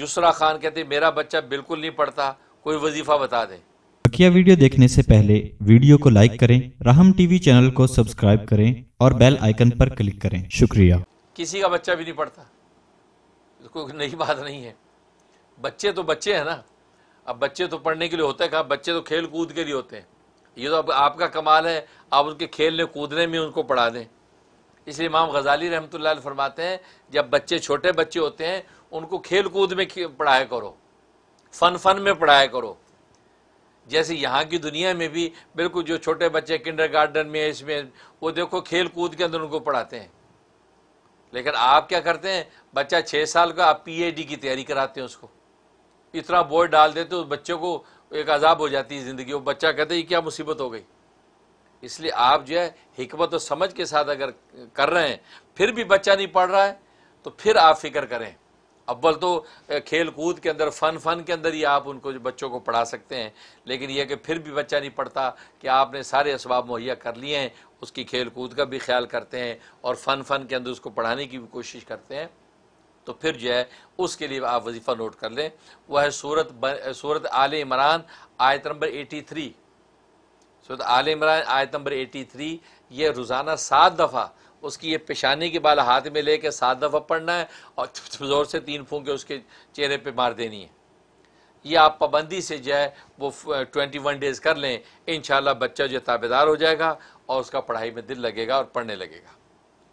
यूसरा खान कहते मेरा बच्चा बिल्कुल नहीं पढ़ता कोई वजीफा बता दे बकिया वीडियो देखने से पहले वीडियो को लाइक करें राहम टीवी चैनल को सब्सक्राइब करें और बेल आइकन पर क्लिक करें शुक्रिया किसी का बच्चा भी नहीं पढ़ता कोई नई बात नहीं है बच्चे तो बच्चे हैं ना अब बच्चे तो पढ़ने के लिए होते हैं बच्चे तो खेल कूद के लिए होते हैं ये तो अब आपका कमाल है आप उनके खेलने कूदने में उनको पढ़ा दें इसलिए इमाम गजाली रहमत फरमाते हैं जब बच्चे छोटे बच्चे होते हैं उनको खेल कूद में पढ़ाया करो फन फन में पढ़ाया करो जैसे यहाँ की दुनिया में भी बिल्कुल जो छोटे बच्चे किंडर गार्डन में इसमें वो देखो खेल कूद के अंदर उनको पढ़ाते हैं लेकिन आप क्या करते हैं बच्चा छः साल का आप पी की तैयारी कराते हैं उसको इतना बोझ डाल देते उस बच्चे को एक आज़ाब हो जाती है ज़िंदगी वो बच्चा कहते हैं क्या मुसीबत हो गई इसलिए आप जो है हमत और समझ के साथ अगर कर रहे हैं फिर भी बच्चा नहीं पढ़ रहा है तो फिर आप फिक्र करें अव्वल तो खेल कूद के अंदर फ़न फ़न के अंदर ही आप उनको बच्चों को पढ़ा सकते हैं लेकिन यह कि फिर भी बच्चा नहीं पढ़ता कि आपने सारे इसबाब मुहैया कर लिए हैं उसकी खेल कूद का भी ख्याल करते हैं और फ़न फ़न के अंदर उसको पढ़ाने की भी कोशिश करते हैं तो फिर जो है उसके लिए आप वजीफ़ा नोट कर लें वह है सूरत सूरत आल इमरान आयत नंबर एटी थ्री सूरत आल इमरान आयत नंबर एटी थ्री ये रोज़ाना सात दफ़ा उसकी ये पेशानी के बाल हाथ में लेके सात दफ़ा पढ़ना है और ज़ोर से तीन फूंके उसके चेहरे पे मार देनी है ये आप पाबंदी से जो है वो ट्वेंटी वन डेज़ कर लें इन बच्चा जो ताबेदार हो जाएगा और उसका पढ़ाई में दिल लगेगा और पढ़ने लगेगा